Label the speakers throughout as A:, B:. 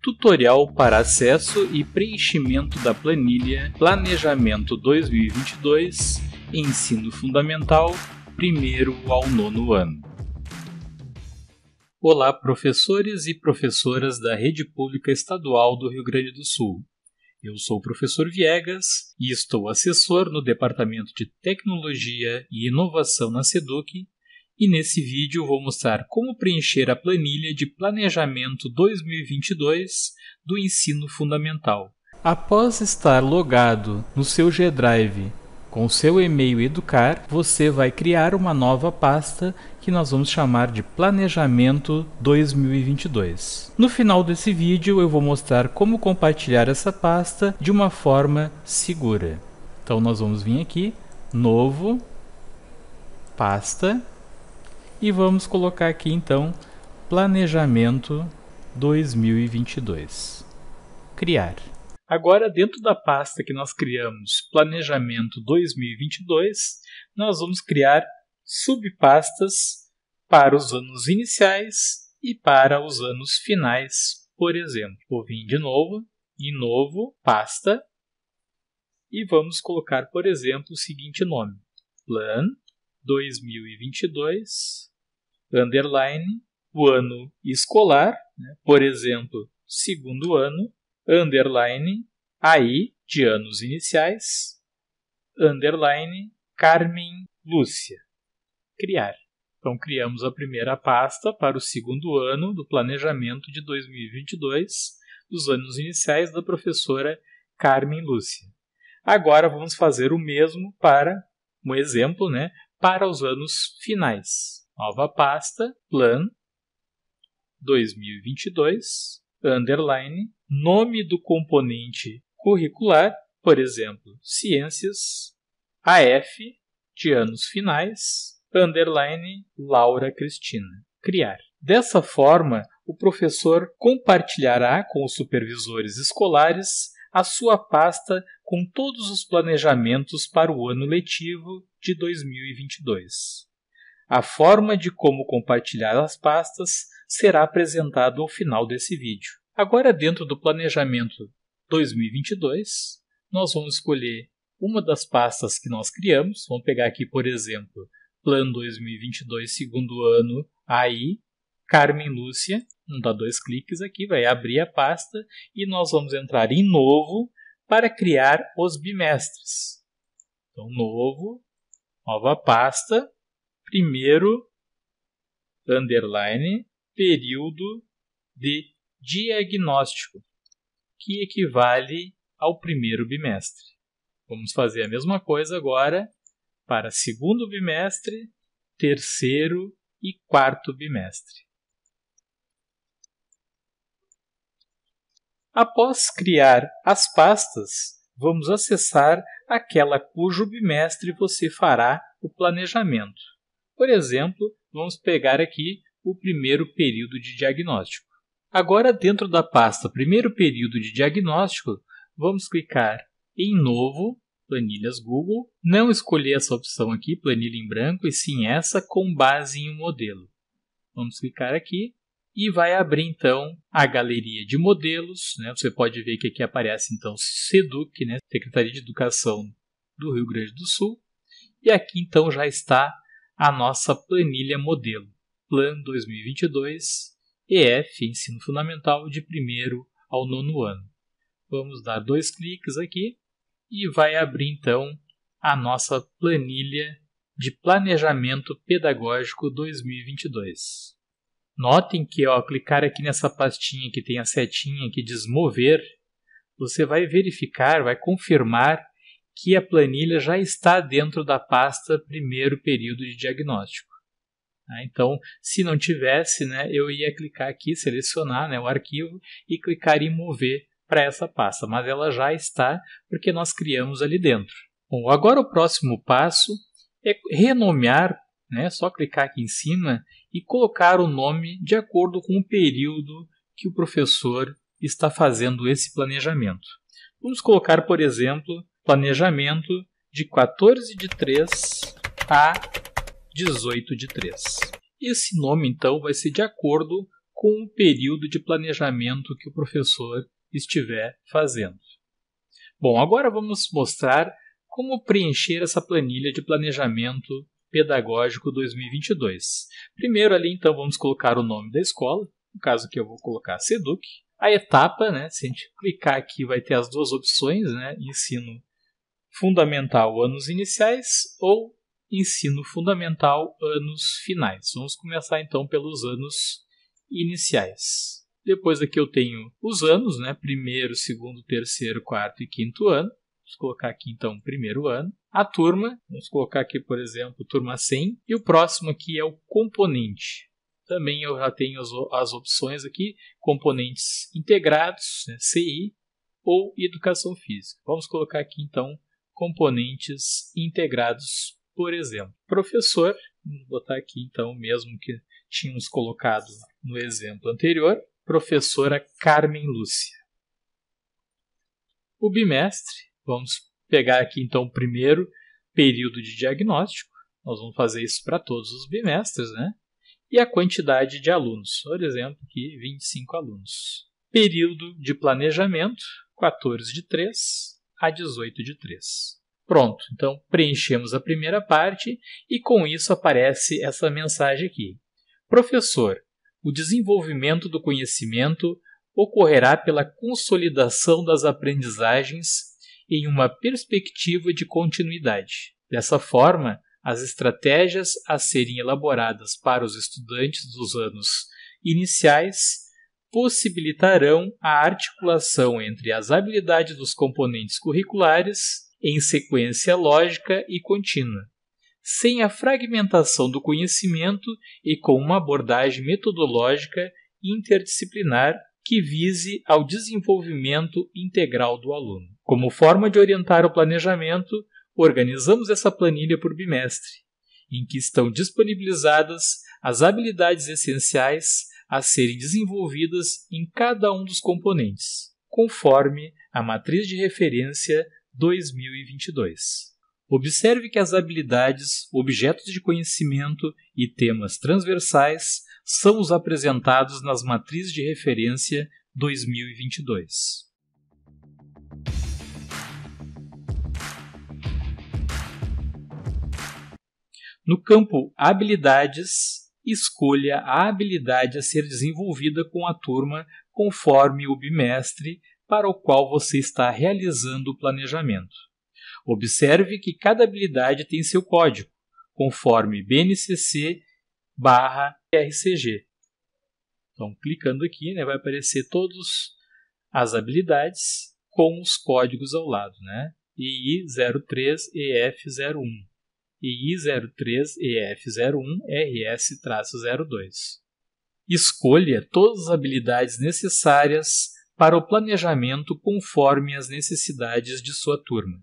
A: Tutorial para acesso e preenchimento da planilha Planejamento 2022 Ensino Fundamental, primeiro ao nono ano. Olá, professores e professoras da Rede Pública Estadual do Rio Grande do Sul. Eu sou o professor Viegas e estou assessor no Departamento de Tecnologia e Inovação na SEDUC e nesse vídeo vou mostrar como preencher a planilha de Planejamento 2022 do Ensino Fundamental. Após estar logado no seu G Drive com seu e-mail Educar, você vai criar uma nova pasta que nós vamos chamar de Planejamento 2022. No final desse vídeo eu vou mostrar como compartilhar essa pasta de uma forma segura. Então nós vamos vir aqui, Novo, Pasta, e vamos colocar aqui então planejamento 2022. Criar. Agora, dentro da pasta que nós criamos, Planejamento 2022, nós vamos criar subpastas para os anos iniciais e para os anos finais, por exemplo. Vou vir de novo, em novo, pasta, e vamos colocar, por exemplo, o seguinte nome: Plan 2022 underline, o ano escolar, né? por exemplo, segundo ano, underline, aí, de anos iniciais, underline, Carmen Lúcia. Criar. Então, criamos a primeira pasta para o segundo ano do planejamento de 2022, dos anos iniciais da professora Carmen Lúcia. Agora, vamos fazer o mesmo para, um exemplo, né, para os anos finais nova pasta, plan 2022, underline, nome do componente curricular, por exemplo, ciências, AF, de anos finais, underline, Laura Cristina, criar. Dessa forma, o professor compartilhará com os supervisores escolares a sua pasta com todos os planejamentos para o ano letivo de 2022. A forma de como compartilhar as pastas será apresentado ao final desse vídeo. Agora, dentro do planejamento 2022, nós vamos escolher uma das pastas que nós criamos. Vamos pegar aqui, por exemplo, Plan 2022, segundo ano, AI, Carmen Lúcia. Vamos dar dois cliques aqui, vai abrir a pasta e nós vamos entrar em Novo para criar os bimestres. Então, Novo, Nova pasta primeiro underline período de diagnóstico, que equivale ao primeiro bimestre. Vamos fazer a mesma coisa agora para segundo bimestre, terceiro e quarto bimestre. Após criar as pastas, vamos acessar aquela cujo bimestre você fará o planejamento. Por exemplo, vamos pegar aqui o primeiro período de diagnóstico. Agora, dentro da pasta Primeiro Período de Diagnóstico, vamos clicar em Novo, Planilhas Google. Não escolher essa opção aqui, Planilha em branco, e sim essa com base em um modelo. Vamos clicar aqui e vai abrir então a galeria de modelos. Né? Você pode ver que aqui aparece então SEDUC, né? Secretaria de Educação do Rio Grande do Sul. E aqui então já está a nossa planilha modelo, Plan 2022, EF Ensino Fundamental de 1 ao 9 ano. Vamos dar dois cliques aqui e vai abrir então a nossa planilha de Planejamento Pedagógico 2022. Notem que ao clicar aqui nessa pastinha que tem a setinha que diz mover, você vai verificar, vai confirmar que a planilha já está dentro da pasta primeiro período de diagnóstico. Né? Então, se não tivesse, né, eu ia clicar aqui, selecionar né, o arquivo e clicar em mover para essa pasta, mas ela já está porque nós criamos ali dentro. Bom, agora o próximo passo é renomear, né, só clicar aqui em cima e colocar o nome de acordo com o período que o professor está fazendo esse planejamento. Vamos colocar, por exemplo, planejamento de 14 de 3 a 18 de 3. Esse nome, então, vai ser de acordo com o período de planejamento que o professor estiver fazendo. Bom, agora vamos mostrar como preencher essa planilha de planejamento pedagógico 2022. Primeiro ali, então, vamos colocar o nome da escola, no caso que eu vou colocar Seduc. A etapa, né, se a gente clicar aqui, vai ter as duas opções, né, ensino fundamental anos iniciais ou ensino fundamental anos finais. Vamos começar então pelos anos iniciais. Depois aqui eu tenho os anos, né? Primeiro, segundo, terceiro, quarto e quinto ano. Vamos colocar aqui então primeiro ano. A turma, vamos colocar aqui, por exemplo, turma 100. E o próximo aqui é o componente. Também eu já tenho as, as opções aqui, componentes integrados, né, CI, ou educação física. Vamos colocar aqui então componentes integrados, por exemplo. Professor, vamos botar aqui então o mesmo que tínhamos colocado no exemplo anterior, professora Carmen Lúcia. O bimestre, vamos pegar aqui então o primeiro período de diagnóstico, nós vamos fazer isso para todos os bimestres, né? E a quantidade de alunos, por exemplo, aqui 25 alunos. Período de planejamento, 14 de 3, a 18 de 3. Pronto, então preenchemos a primeira parte e com isso aparece essa mensagem aqui. Professor, o desenvolvimento do conhecimento ocorrerá pela consolidação das aprendizagens em uma perspectiva de continuidade. Dessa forma, as estratégias a serem elaboradas para os estudantes dos anos iniciais possibilitarão a articulação entre as habilidades dos componentes curriculares em sequência lógica e contínua, sem a fragmentação do conhecimento e com uma abordagem metodológica interdisciplinar que vise ao desenvolvimento integral do aluno. Como forma de orientar o planejamento, organizamos essa planilha por bimestre, em que estão disponibilizadas as habilidades essenciais a serem desenvolvidas em cada um dos componentes, conforme a matriz de referência 2022. Observe que as habilidades, objetos de conhecimento e temas transversais são os apresentados nas matrizes de referência 2022. No campo Habilidades, escolha a habilidade a ser desenvolvida com a turma conforme o bimestre para o qual você está realizando o planejamento. Observe que cada habilidade tem seu código, conforme BNCC RCG. Então, clicando aqui, né, vai aparecer todas as habilidades com os códigos ao lado, né? EI03 EF01. E i 03 ef 01 rs 02 Escolha todas as habilidades necessárias para o planejamento conforme as necessidades de sua turma.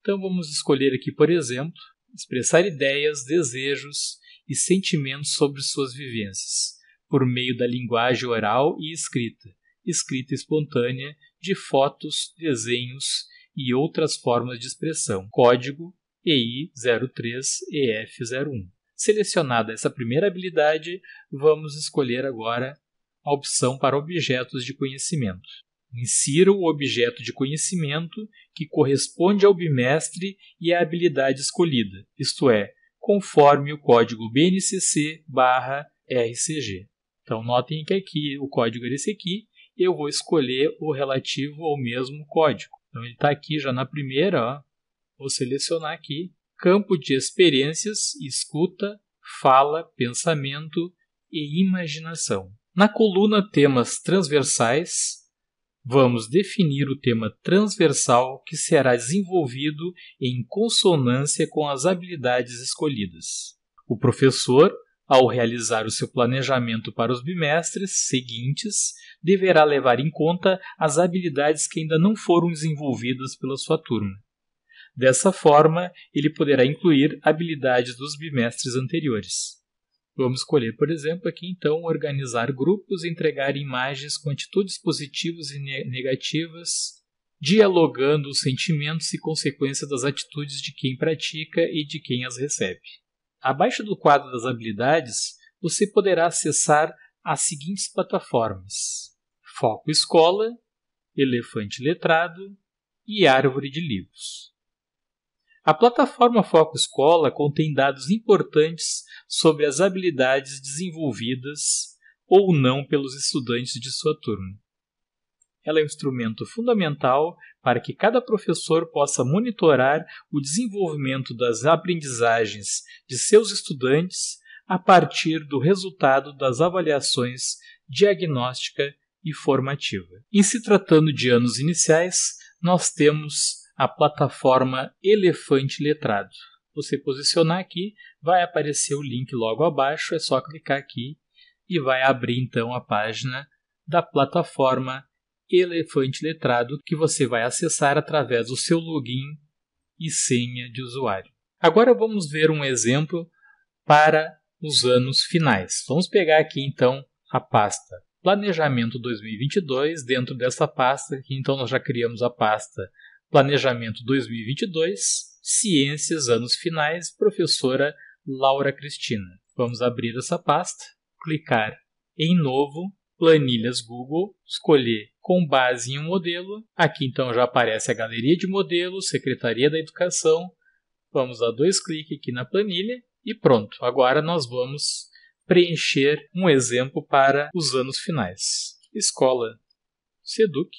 A: Então vamos escolher aqui, por exemplo, expressar ideias, desejos e sentimentos sobre suas vivências, por meio da linguagem oral e escrita, escrita espontânea, de fotos, desenhos e outras formas de expressão, código EI03EF01. Selecionada essa primeira habilidade, vamos escolher agora a opção para objetos de conhecimento. Insira o objeto de conhecimento que corresponde ao bimestre e à habilidade escolhida, isto é, conforme o código BNCC/RCG. Então, notem que aqui o código era esse aqui, eu vou escolher o relativo ao mesmo código. Então, ele está aqui já na primeira, ó, Vou selecionar aqui campo de experiências, escuta, fala, pensamento e imaginação. Na coluna temas transversais, vamos definir o tema transversal que será desenvolvido em consonância com as habilidades escolhidas. O professor, ao realizar o seu planejamento para os bimestres seguintes, deverá levar em conta as habilidades que ainda não foram desenvolvidas pela sua turma. Dessa forma, ele poderá incluir habilidades dos bimestres anteriores. Vamos escolher, por exemplo, aqui então organizar grupos, entregar imagens com atitudes positivas e negativas, dialogando os sentimentos e consequências das atitudes de quem pratica e de quem as recebe. Abaixo do quadro das habilidades, você poderá acessar as seguintes plataformas: Foco Escola, Elefante Letrado e Árvore de Livros. A plataforma Foco Escola contém dados importantes sobre as habilidades desenvolvidas ou não pelos estudantes de sua turma. Ela é um instrumento fundamental para que cada professor possa monitorar o desenvolvimento das aprendizagens de seus estudantes a partir do resultado das avaliações diagnóstica e formativa. Em se tratando de anos iniciais, nós temos a plataforma Elefante Letrado. Você posicionar aqui, vai aparecer o link logo abaixo, é só clicar aqui e vai abrir então a página da plataforma Elefante Letrado que você vai acessar através do seu login e senha de usuário. Agora vamos ver um exemplo para os anos finais. Vamos pegar aqui então a pasta Planejamento 2022. Dentro dessa pasta, então nós já criamos a pasta Planejamento 2022, Ciências Anos Finais, professora Laura Cristina. Vamos abrir essa pasta, clicar em Novo, Planilhas Google, escolher com base em um modelo. Aqui então já aparece a galeria de modelos, Secretaria da Educação. Vamos dar dois cliques aqui na planilha e pronto. Agora nós vamos preencher um exemplo para os anos finais. Escola Seduc,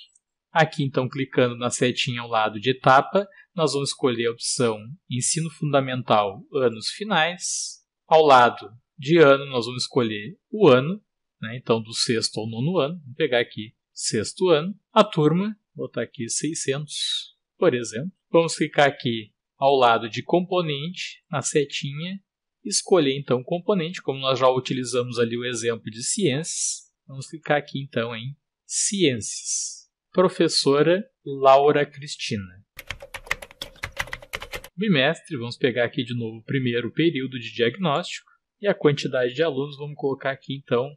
A: Aqui, então, clicando na setinha ao lado de etapa, nós vamos escolher a opção Ensino Fundamental Anos Finais. Ao lado de ano, nós vamos escolher o ano, né? então do sexto ao nono ano. Vamos pegar aqui sexto ano. A turma, vou botar aqui 600, por exemplo. Vamos clicar aqui ao lado de componente, na setinha, escolher então componente, como nós já utilizamos ali o exemplo de ciências. Vamos clicar aqui então em ciências professora Laura Cristina. Bimestre, vamos pegar aqui de novo o primeiro período de diagnóstico e a quantidade de alunos, vamos colocar aqui então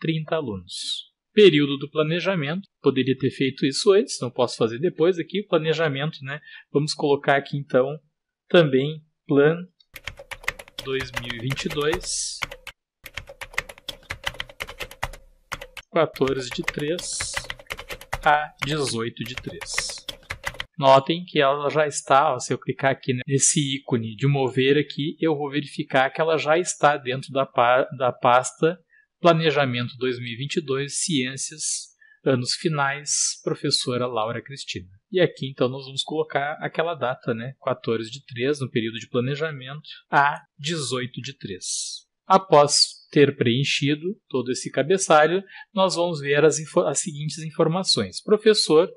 A: 30 alunos. Período do planejamento, poderia ter feito isso antes, não posso fazer depois aqui. Planejamento, né? Vamos colocar aqui então também plan 2022 14 de 3 a 18 de 3. Notem que ela já está, ó, se eu clicar aqui nesse ícone de mover aqui, eu vou verificar que ela já está dentro da, pa da pasta Planejamento 2022, Ciências, Anos Finais, Professora Laura Cristina. E aqui, então, nós vamos colocar aquela data, né? 14 de 3, no período de planejamento, a 18 de 3. Após ter preenchido todo esse cabeçalho, nós vamos ver as, as seguintes informações. Professor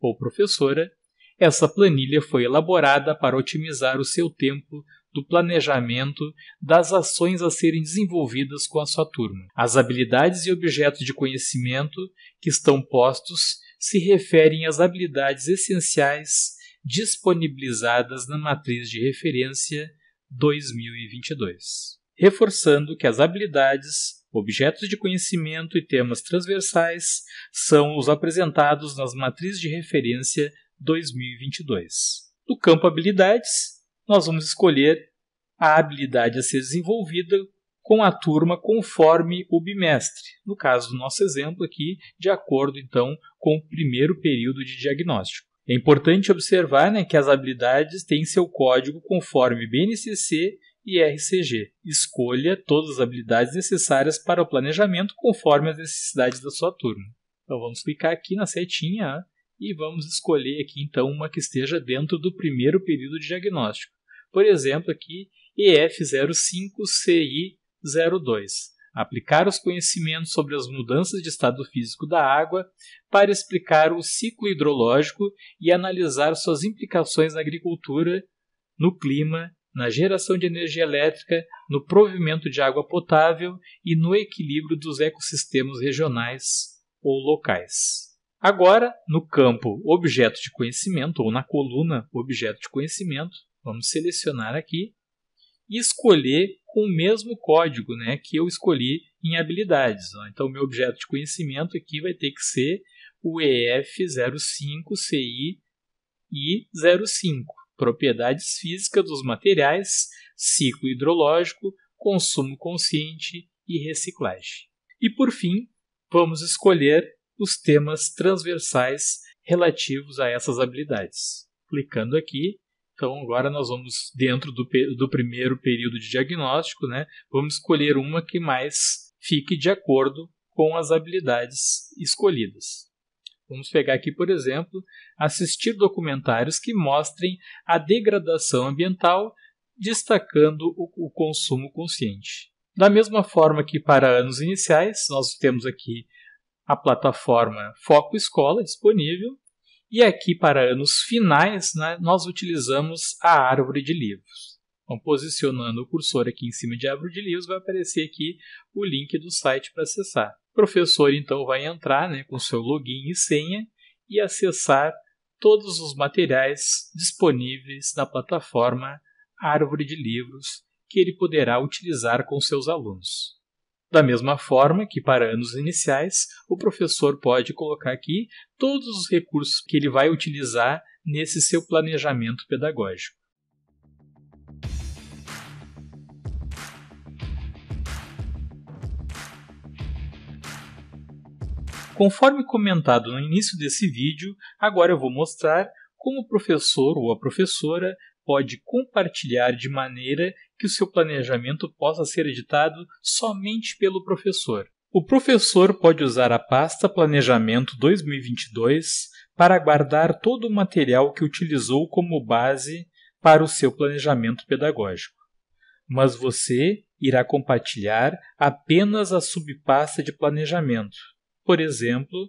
A: ou professora, essa planilha foi elaborada para otimizar o seu tempo do planejamento das ações a serem desenvolvidas com a sua turma. As habilidades e objetos de conhecimento que estão postos se referem às habilidades essenciais disponibilizadas na matriz de referência 2022 reforçando que as habilidades, objetos de conhecimento e temas transversais são os apresentados nas matrizes de referência 2022. No campo habilidades, nós vamos escolher a habilidade a ser desenvolvida com a turma conforme o bimestre. No caso do nosso exemplo aqui, de acordo então com o primeiro período de diagnóstico. É importante observar né, que as habilidades têm seu código conforme BNCC e RCG. Escolha todas as habilidades necessárias para o planejamento conforme as necessidades da sua turma. Então vamos clicar aqui na setinha e vamos escolher aqui então uma que esteja dentro do primeiro período de diagnóstico. Por exemplo, aqui EF05CI02. Aplicar os conhecimentos sobre as mudanças de estado físico da água para explicar o ciclo hidrológico e analisar suas implicações na agricultura, no clima na geração de energia elétrica, no provimento de água potável e no equilíbrio dos ecossistemas regionais ou locais. Agora, no campo objeto de conhecimento, ou na coluna objeto de conhecimento, vamos selecionar aqui e escolher com o mesmo código né, que eu escolhi em habilidades. Então, meu objeto de conhecimento aqui vai ter que ser o EF05CI e 05 propriedades físicas dos materiais, ciclo hidrológico, consumo consciente e reciclagem. E por fim, vamos escolher os temas transversais relativos a essas habilidades. Clicando aqui, então agora nós vamos dentro do, do primeiro período de diagnóstico, né? Vamos escolher uma que mais fique de acordo com as habilidades escolhidas. Vamos pegar aqui, por exemplo, assistir documentários que mostrem a degradação ambiental, destacando o, o consumo consciente. Da mesma forma que para anos iniciais, nós temos aqui a plataforma Foco Escola disponível, e aqui para anos finais, né, nós utilizamos a árvore de livros. Então, posicionando o cursor aqui em cima de árvore de livros, vai aparecer aqui o link do site para acessar professor então vai entrar né, com seu login e senha e acessar todos os materiais disponíveis na plataforma Árvore de Livros que ele poderá utilizar com seus alunos. Da mesma forma que para anos iniciais, o professor pode colocar aqui todos os recursos que ele vai utilizar nesse seu planejamento pedagógico. Conforme comentado no início desse vídeo, agora eu vou mostrar como o professor ou a professora pode compartilhar de maneira que o seu planejamento possa ser editado somente pelo professor. O professor pode usar a pasta Planejamento 2022 para guardar todo o material que utilizou como base para o seu planejamento pedagógico. Mas você irá compartilhar apenas a subpasta de planejamento por exemplo,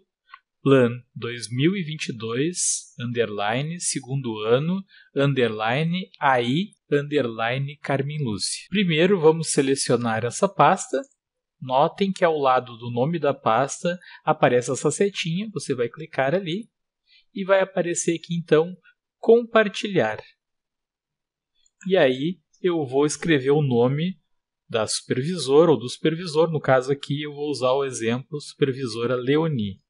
A: Plan 2022, underline, segundo ano, underline, AI, underline, Carmen Lúcia. Primeiro, vamos selecionar essa pasta. Notem que ao lado do nome da pasta aparece essa setinha, você vai clicar ali e vai aparecer aqui então compartilhar. E aí eu vou escrever o nome da supervisora ou do supervisor. No caso aqui, eu vou usar o exemplo supervisora Leoni.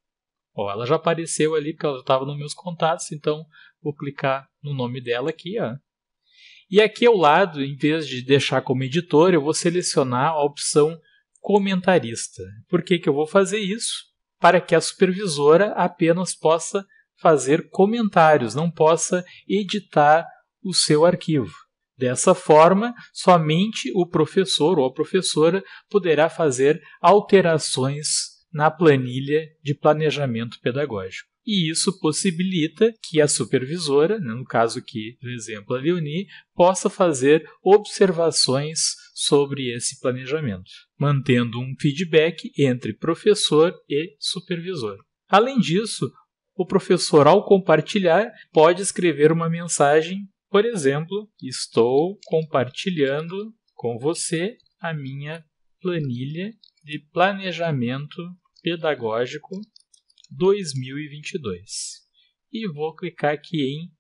A: Ó, ela já apareceu ali porque ela estava nos meus contatos, então vou clicar no nome dela aqui. Ó. E aqui ao lado, em vez de deixar como editor, eu vou selecionar a opção comentarista. Por que, que eu vou fazer isso? Para que a supervisora apenas possa fazer comentários, não possa editar o seu arquivo. Dessa forma, somente o professor ou a professora poderá fazer alterações na planilha de planejamento pedagógico. E isso possibilita que a supervisora, né, no caso aqui do exemplo a Leonie, possa fazer observações sobre esse planejamento, mantendo um feedback entre professor e supervisor. Além disso, o professor, ao compartilhar, pode escrever uma mensagem por exemplo, estou compartilhando com você a minha planilha de planejamento pedagógico 2022 e vou clicar aqui em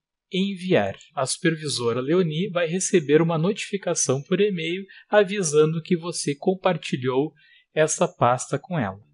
A: enviar. A supervisora Leoni vai receber uma notificação por e-mail avisando que você compartilhou essa pasta com ela.